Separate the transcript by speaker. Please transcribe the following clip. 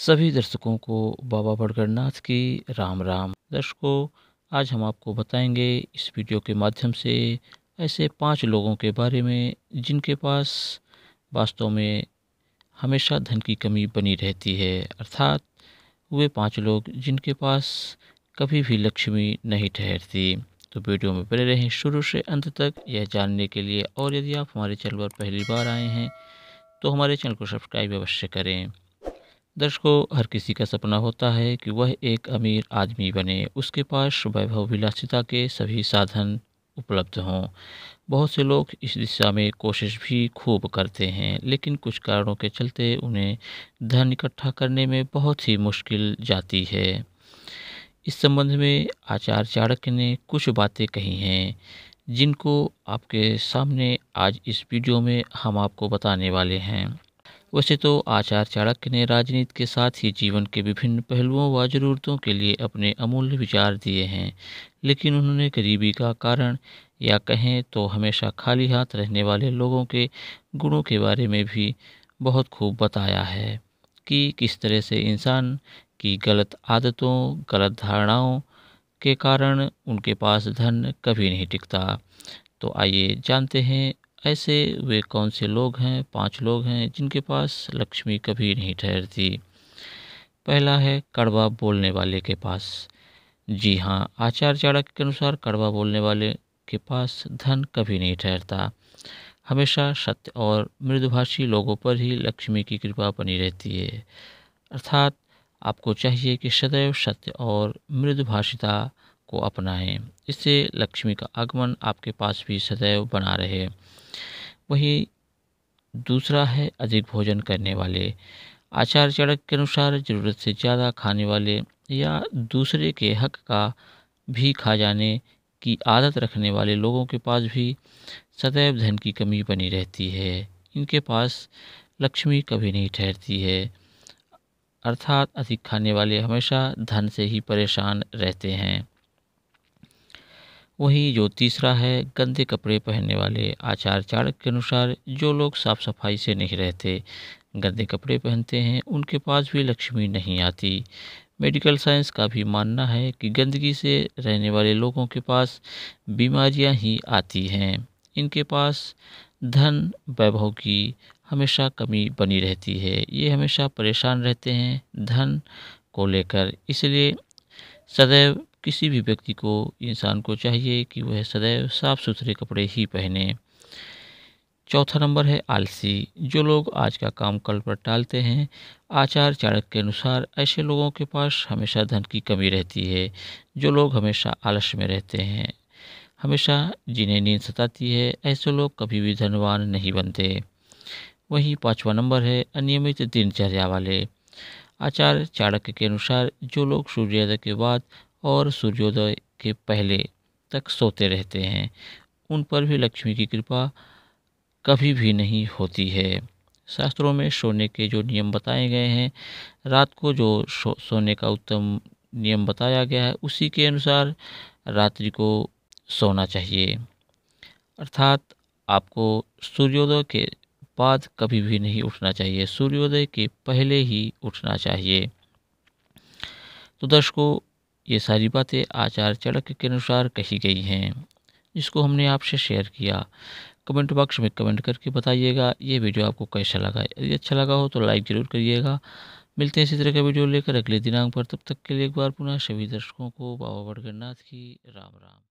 Speaker 1: सभी दर्शकों को बाबा भड़कर की राम राम दर्शकों आज हम आपको बताएंगे इस वीडियो के माध्यम से ऐसे पांच लोगों के बारे में जिनके पास वास्तव में हमेशा धन की कमी बनी रहती है अर्थात वे पांच लोग जिनके पास कभी भी लक्ष्मी नहीं ठहरती तो वीडियो में बने रहें शुरू से अंत तक यह जानने के लिए और यदि आप हमारे चैनल पर पहली बार आए हैं तो हमारे चैनल को सब्सक्राइब अवश्य करें दर्शकों हर किसी का सपना होता है कि वह एक अमीर आदमी बने उसके पास वैभव विलासिता के सभी साधन उपलब्ध हों बहुत से लोग इस दिशा में कोशिश भी खूब करते हैं लेकिन कुछ कारणों के चलते उन्हें धन इकट्ठा करने में बहुत ही मुश्किल जाती है इस संबंध में आचार्य चाणक्य ने कुछ बातें कही हैं जिनको आपके सामने आज इस वीडियो में हम आपको बताने वाले हैं वैसे तो आचार्य चाणक्य ने राजनीति के साथ ही जीवन के विभिन्न पहलुओं व जरूरतों के लिए अपने अमूल्य विचार दिए हैं लेकिन उन्होंने गरीबी का कारण या कहें तो हमेशा खाली हाथ रहने वाले लोगों के गुणों के बारे में भी बहुत खूब बताया है कि किस तरह से इंसान की गलत आदतों गलत धारणाओं के कारण उनके पास धन कभी नहीं टिकता तो आइए जानते हैं ऐसे वे कौन से लोग हैं पांच लोग हैं जिनके पास लक्ष्मी कभी नहीं ठहरती पहला है कड़वा बोलने वाले के पास जी हाँ आचार्य चाणक्य के अनुसार कड़वा बोलने वाले के पास धन कभी नहीं ठहरता हमेशा सत्य और मृदुभाषी लोगों पर ही लक्ष्मी की कृपा बनी रहती है अर्थात आपको चाहिए कि सदैव सत्य और मृदुभाषिता को अपनाएं इससे लक्ष्मी का आगमन आपके पास भी सदैव बना रहे वही दूसरा है अधिक भोजन करने वाले आचार चड़क के अनुसार ज़रूरत से ज़्यादा खाने वाले या दूसरे के हक का भी खा जाने की आदत रखने वाले लोगों के पास भी सदैव धन की कमी बनी रहती है इनके पास लक्ष्मी कभी नहीं ठहरती है अर्थात अधिक खाने वाले हमेशा धन से ही परेशान रहते हैं वहीं जो तीसरा है गंदे कपड़े पहनने वाले आचार चाणक के अनुसार जो लोग साफ सफाई से नहीं रहते गंदे कपड़े पहनते हैं उनके पास भी लक्ष्मी नहीं आती मेडिकल साइंस का भी मानना है कि गंदगी से रहने वाले लोगों के पास बीमारियां ही आती हैं इनके पास धन वैभव की हमेशा कमी बनी रहती है ये हमेशा परेशान रहते हैं धन को लेकर इसलिए सदैव किसी भी व्यक्ति को इंसान को चाहिए कि वह सदैव साफ सुथरे कपड़े ही पहने चौथा नंबर है आलसी जो लोग आज का काम कल पर टालते हैं आचार चाणक्य के अनुसार ऐसे लोगों के पास हमेशा धन की कमी रहती है जो लोग हमेशा आलस्य में रहते हैं हमेशा जिन्हें नींद सताती है ऐसे लोग कभी भी धनवान नहीं बनते वहीं पांचवा नंबर है अनियमित दिनचर्या वाले आचार्य चाणक्य के अनुसार जो लोग सूर्योदय के बाद और सूर्योदय के पहले तक सोते रहते हैं उन पर भी लक्ष्मी की कृपा कभी भी नहीं होती है शास्त्रों में सोने के जो नियम बताए गए हैं रात को जो सो, सोने का उत्तम नियम बताया गया है उसी के अनुसार रात्रि को सोना चाहिए अर्थात आपको सूर्योदय के बाद कभी भी नहीं उठना चाहिए सूर्योदय के पहले ही उठना चाहिए तो दर्शकों ये सारी बातें आचार चड़क के अनुसार कही गई हैं जिसको हमने आपसे शेयर किया कमेंट बॉक्स में कमेंट करके बताइएगा ये वीडियो आपको कैसा लगा यदि अच्छा लगा हो तो लाइक ज़रूर करिएगा मिलते हैं इसी तरह का वीडियो लेकर अगले दिनांक पर तब तक के लिए एक बार पुनः सभी दर्शकों को बाबा बड़गन्नाथ की राम राम